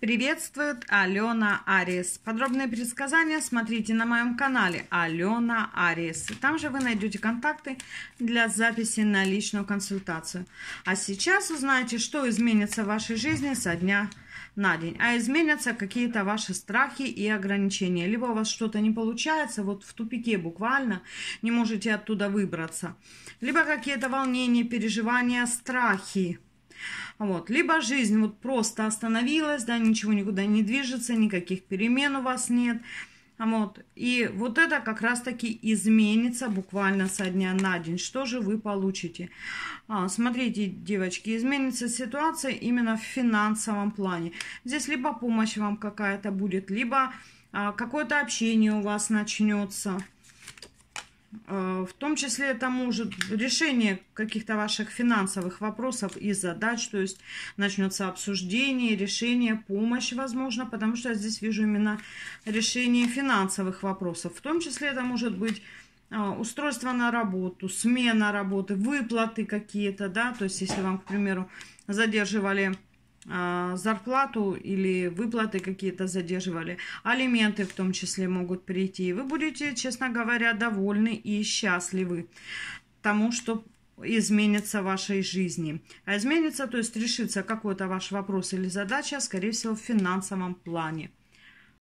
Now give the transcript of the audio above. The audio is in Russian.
приветствует Алена Арис. Подробные предсказания смотрите на моем канале Алена Арис. Там же вы найдете контакты для записи на личную консультацию. А сейчас узнаете, что изменится в вашей жизни со дня на день, а изменятся какие-то ваши страхи и ограничения. Либо у вас что-то не получается, вот в тупике буквально, не можете оттуда выбраться. Либо какие-то волнения, переживания, страхи вот. Либо жизнь вот просто остановилась, да, ничего никуда не движется, никаких перемен у вас нет. Вот. И вот это как раз-таки изменится буквально со дня на день. Что же вы получите? А, смотрите, девочки, изменится ситуация именно в финансовом плане. Здесь либо помощь вам какая-то будет, либо а, какое-то общение у вас начнется. Э, в том числе это может решение каких-то ваших финансовых вопросов и задач, то есть начнется обсуждение, решение, помощь, возможно, потому что я здесь вижу именно решение финансовых вопросов. В том числе это может быть э, устройство на работу, смена работы, выплаты какие-то, да, то есть если вам, к примеру, задерживали а, зарплату или выплаты какие-то задерживали, алименты в том числе могут прийти. И вы будете, честно говоря, довольны и счастливы тому, что изменится в вашей жизни. А изменится, то есть решится какой-то ваш вопрос или задача, скорее всего, в финансовом плане.